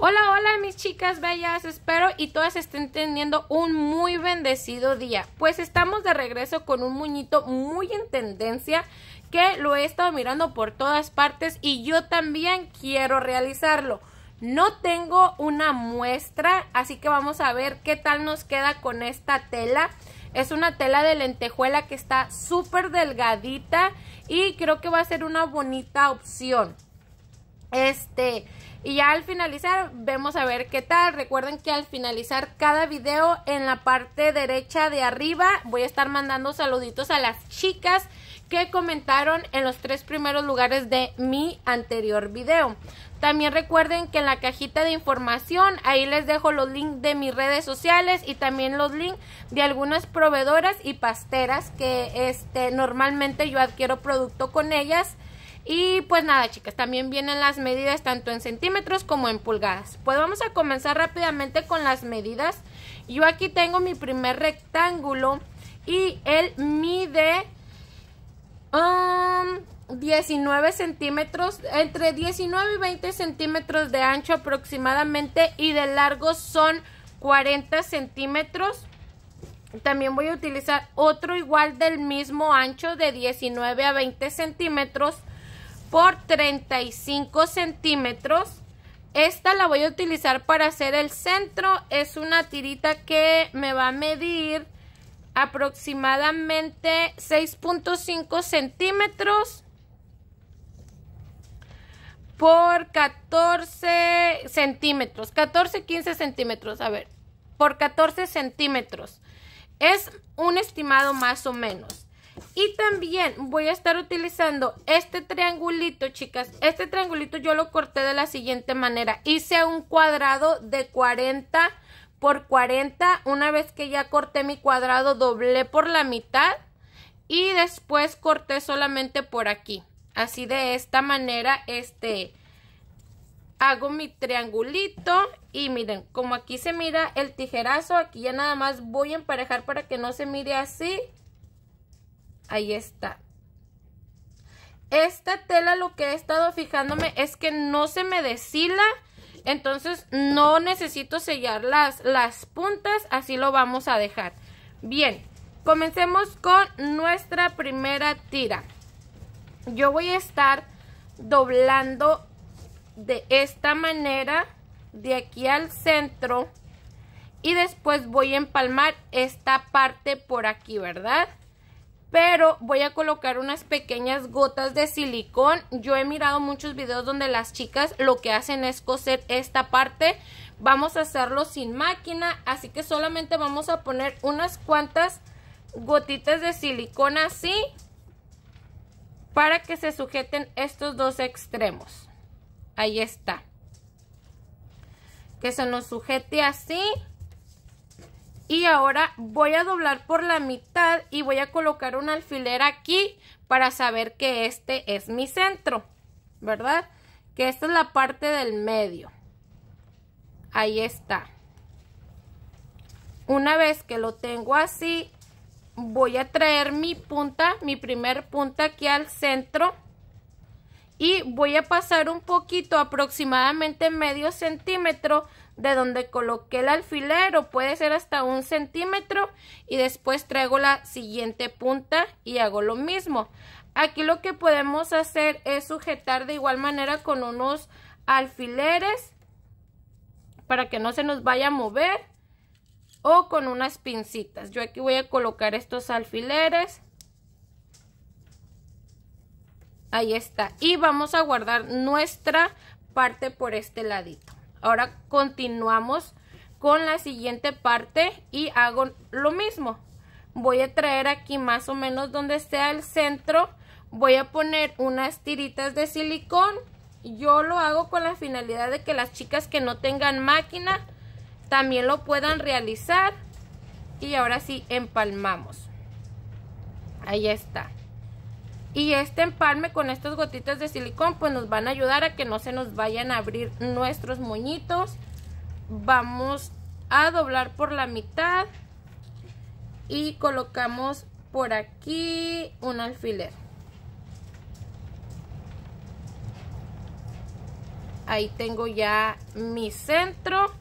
Hola, hola mis chicas bellas, espero y todas estén teniendo un muy bendecido día. Pues estamos de regreso con un muñito muy en tendencia que lo he estado mirando por todas partes y yo también quiero realizarlo. No tengo una muestra, así que vamos a ver qué tal nos queda con esta tela. Es una tela de lentejuela que está súper delgadita y creo que va a ser una bonita opción. Este, y ya al finalizar vemos a ver qué tal. Recuerden que al finalizar cada video en la parte derecha de arriba voy a estar mandando saluditos a las chicas que comentaron en los tres primeros lugares de mi anterior video. También recuerden que en la cajita de información ahí les dejo los links de mis redes sociales y también los links de algunas proveedoras y pasteras que este, normalmente yo adquiero producto con ellas y pues nada, chicas, también vienen las medidas tanto en centímetros como en pulgadas. Pues vamos a comenzar rápidamente con las medidas. Yo aquí tengo mi primer rectángulo y él mide 19 um, centímetros, entre 19 y 20 centímetros de ancho aproximadamente y de largo son 40 centímetros. También voy a utilizar otro igual del mismo ancho de 19 a 20 centímetros por 35 centímetros. Esta la voy a utilizar para hacer el centro. Es una tirita que me va a medir aproximadamente 6.5 centímetros por 14 centímetros. 14, 15 centímetros. A ver, por 14 centímetros. Es un estimado más o menos. Y también voy a estar utilizando este triangulito, chicas. Este triangulito yo lo corté de la siguiente manera. Hice un cuadrado de 40 por 40. Una vez que ya corté mi cuadrado, doblé por la mitad. Y después corté solamente por aquí. Así de esta manera, este hago mi triangulito y miren, como aquí se mira el tijerazo, aquí ya nada más voy a emparejar para que no se mire así Ahí está. Esta tela lo que he estado fijándome es que no se me deshila. Entonces no necesito sellar las, las puntas. Así lo vamos a dejar. Bien, comencemos con nuestra primera tira. Yo voy a estar doblando de esta manera de aquí al centro y después voy a empalmar esta parte por aquí, ¿verdad? pero voy a colocar unas pequeñas gotas de silicón. Yo he mirado muchos videos donde las chicas lo que hacen es coser esta parte. Vamos a hacerlo sin máquina, así que solamente vamos a poner unas cuantas gotitas de silicón así para que se sujeten estos dos extremos. Ahí está. Que se nos sujete así y ahora voy a doblar por la mitad y voy a colocar un alfiler aquí para saber que este es mi centro, ¿verdad? Que esta es la parte del medio. Ahí está. Una vez que lo tengo así, voy a traer mi punta, mi primer punta aquí al centro y voy a pasar un poquito, aproximadamente medio centímetro de donde coloqué el alfiler o puede ser hasta un centímetro y después traigo la siguiente punta y hago lo mismo. Aquí lo que podemos hacer es sujetar de igual manera con unos alfileres para que no se nos vaya a mover o con unas pincitas. Yo aquí voy a colocar estos alfileres. Ahí está. Y vamos a guardar nuestra parte por este ladito. Ahora continuamos con la siguiente parte y hago lo mismo. Voy a traer aquí más o menos donde sea el centro. Voy a poner unas tiritas de silicón. Yo lo hago con la finalidad de que las chicas que no tengan máquina también lo puedan realizar. Y ahora sí empalmamos. Ahí está. Y este empalme con estas gotitas de silicón pues nos van a ayudar a que no se nos vayan a abrir nuestros moñitos. Vamos a doblar por la mitad y colocamos por aquí un alfiler. Ahí tengo ya mi centro.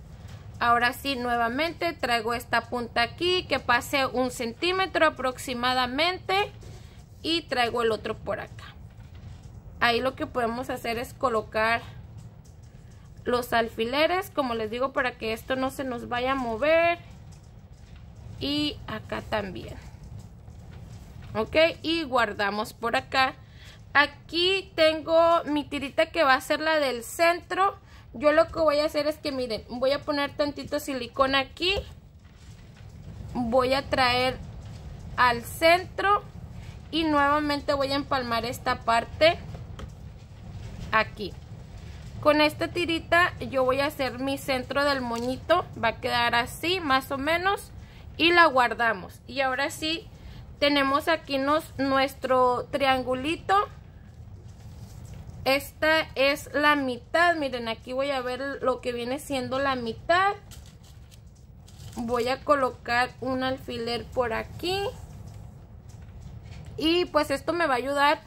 Ahora sí, nuevamente traigo esta punta aquí que pase un centímetro aproximadamente y traigo el otro por acá. Ahí lo que podemos hacer es colocar los alfileres, como les digo, para que esto no se nos vaya a mover. Y acá también. Ok, y guardamos por acá. Aquí tengo mi tirita que va a ser la del centro. Yo lo que voy a hacer es que, miren, voy a poner tantito silicona aquí. Voy a traer al centro y nuevamente voy a empalmar esta parte aquí con esta tirita yo voy a hacer mi centro del moñito va a quedar así más o menos y la guardamos y ahora sí tenemos aquí nos, nuestro triangulito esta es la mitad miren aquí voy a ver lo que viene siendo la mitad voy a colocar un alfiler por aquí y pues esto me va a ayudar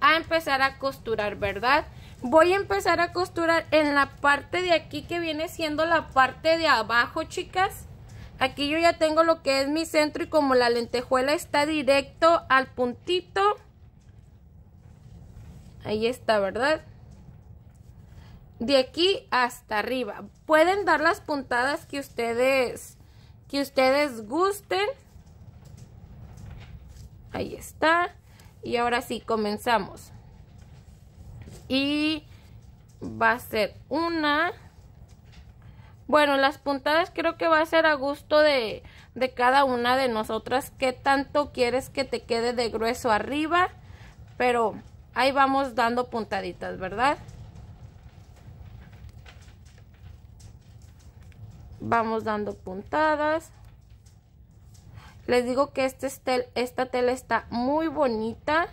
a empezar a costurar, ¿verdad? Voy a empezar a costurar en la parte de aquí que viene siendo la parte de abajo, chicas. Aquí yo ya tengo lo que es mi centro y como la lentejuela está directo al puntito. Ahí está, ¿verdad? De aquí hasta arriba. Pueden dar las puntadas que ustedes, que ustedes gusten. Ahí está. Y ahora sí, comenzamos. Y va a ser una... Bueno, las puntadas creo que va a ser a gusto de, de cada una de nosotras. ¿Qué tanto quieres que te quede de grueso arriba? Pero ahí vamos dando puntaditas, ¿verdad? Vamos dando puntadas. Les digo que este esta tela está muy bonita.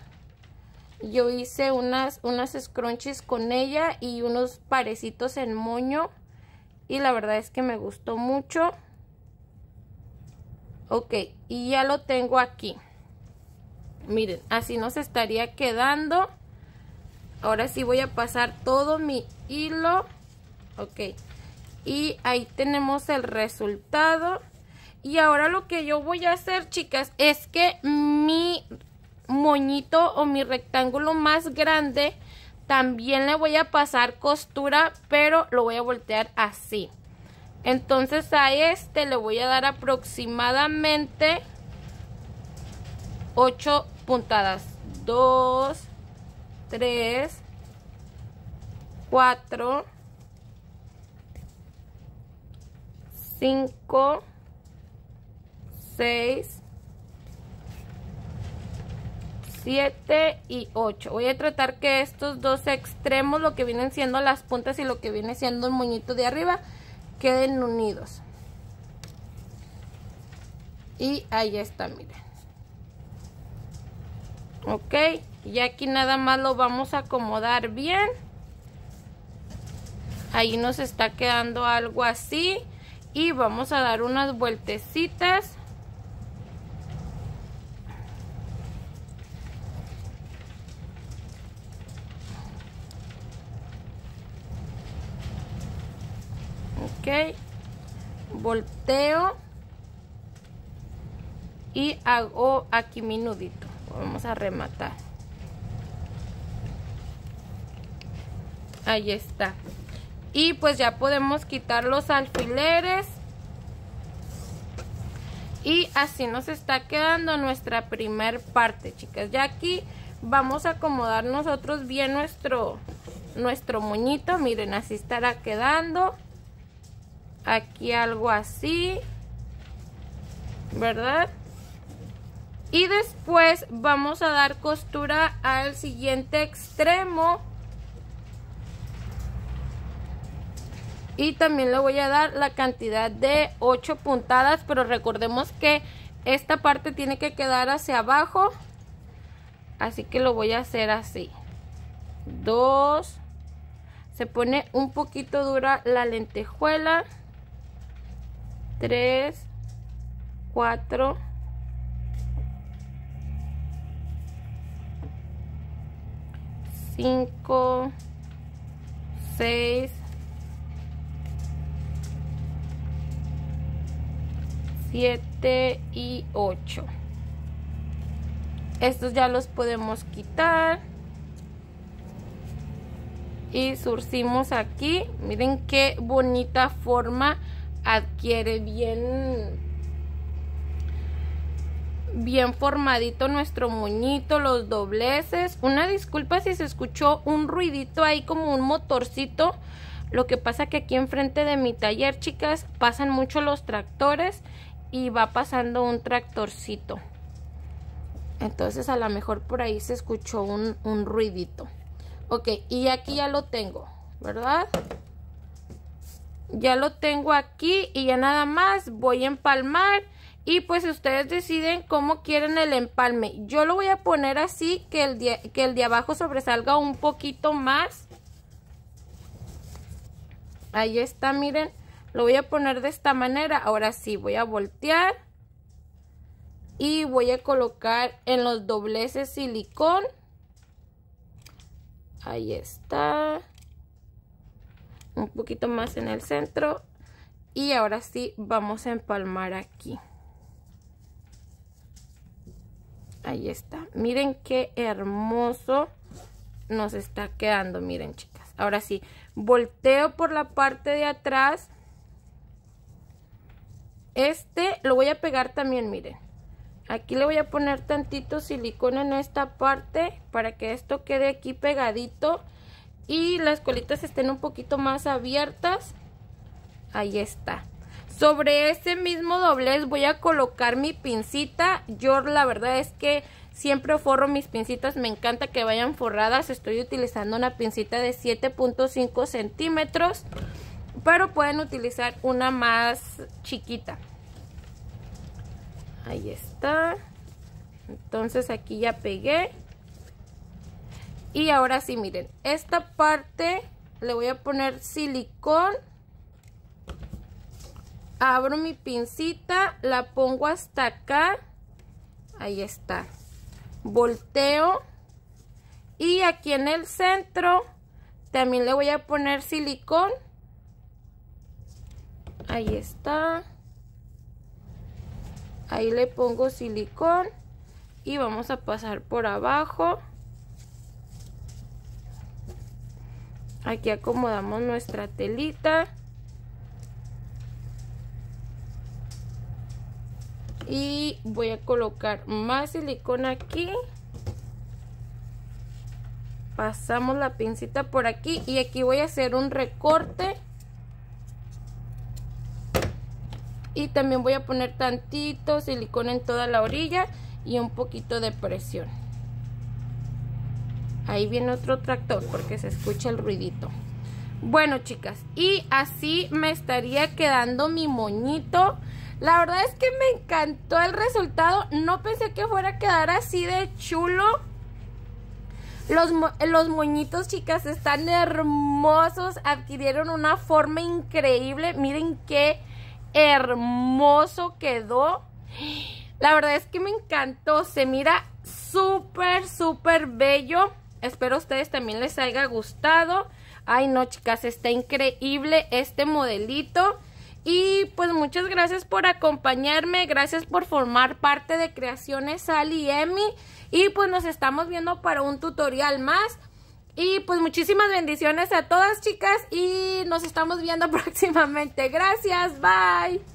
Yo hice unas, unas scrunchies con ella y unos parecitos en moño. Y la verdad es que me gustó mucho. Ok, y ya lo tengo aquí. Miren, así nos estaría quedando. Ahora sí voy a pasar todo mi hilo. Ok, y ahí tenemos el resultado. Y ahora lo que yo voy a hacer, chicas, es que mi moñito o mi rectángulo más grande también le voy a pasar costura, pero lo voy a voltear así. Entonces a este le voy a dar aproximadamente 8 puntadas. 2, 3, 4, 5, 6, 7 y 8. Voy a tratar que estos dos extremos, lo que vienen siendo las puntas y lo que viene siendo el moñito de arriba, queden unidos. Y ahí está, miren. Ok, y aquí nada más lo vamos a acomodar bien. Ahí nos está quedando algo así. Y vamos a dar unas vueltecitas. volteo y hago aquí mi nudito vamos a rematar ahí está y pues ya podemos quitar los alfileres y así nos está quedando nuestra primer parte chicas ya aquí vamos a acomodar nosotros bien nuestro nuestro moñito miren así estará quedando aquí algo así, ¿verdad? Y después vamos a dar costura al siguiente extremo. Y también le voy a dar la cantidad de 8 puntadas, pero recordemos que esta parte tiene que quedar hacia abajo. Así que lo voy a hacer así. 2. Se pone un poquito dura la lentejuela. 3, 4, 5, 6, 7 y 8. Estos ya los podemos quitar. Y surcimos aquí. Miren qué bonita forma adquiere bien bien formadito nuestro moñito, los dobleces. Una disculpa si se escuchó un ruidito ahí como un motorcito. Lo que pasa que aquí enfrente de mi taller, chicas, pasan mucho los tractores y va pasando un tractorcito. Entonces a lo mejor por ahí se escuchó un, un ruidito. Ok, y aquí ya lo tengo, ¿verdad? ya lo tengo aquí y ya nada más voy a empalmar y pues ustedes deciden cómo quieren el empalme. Yo lo voy a poner así que el de, que el de abajo sobresalga un poquito más. Ahí está, miren. Lo voy a poner de esta manera. Ahora sí, voy a voltear. Y voy a colocar en los dobleces silicón. Ahí está un poquito más en el centro y ahora sí vamos a empalmar aquí ahí está miren qué hermoso nos está quedando miren chicas ahora sí volteo por la parte de atrás este lo voy a pegar también miren aquí le voy a poner tantito silicona en esta parte para que esto quede aquí pegadito y las colitas estén un poquito más abiertas. Ahí está. Sobre ese mismo doblez voy a colocar mi pincita. Yo la verdad es que siempre forro mis pincitas. Me encanta que vayan forradas. Estoy utilizando una pincita de 7.5 centímetros. Pero pueden utilizar una más chiquita. Ahí está. Entonces aquí ya pegué. Y ahora sí, miren, esta parte le voy a poner silicón. Abro mi pincita, la pongo hasta acá. Ahí está. Volteo. Y aquí en el centro también le voy a poner silicón. Ahí está. Ahí le pongo silicón. Y vamos a pasar por abajo. aquí acomodamos nuestra telita y voy a colocar más silicona aquí pasamos la pincita por aquí y aquí voy a hacer un recorte y también voy a poner tantito silicona en toda la orilla y un poquito de presión Ahí viene otro tractor porque se escucha el ruidito. Bueno, chicas, y así me estaría quedando mi moñito. La verdad es que me encantó el resultado. No pensé que fuera a quedar así de chulo. Los, los moñitos, chicas, están hermosos. Adquirieron una forma increíble. Miren qué hermoso quedó. La verdad es que me encantó. Se mira súper, súper bello. Espero a ustedes también les haya gustado. Ay, no, chicas, está increíble este modelito. Y pues muchas gracias por acompañarme, gracias por formar parte de Creaciones Sally y Emi. Y pues nos estamos viendo para un tutorial más. Y pues muchísimas bendiciones a todas chicas y nos estamos viendo próximamente. Gracias, bye.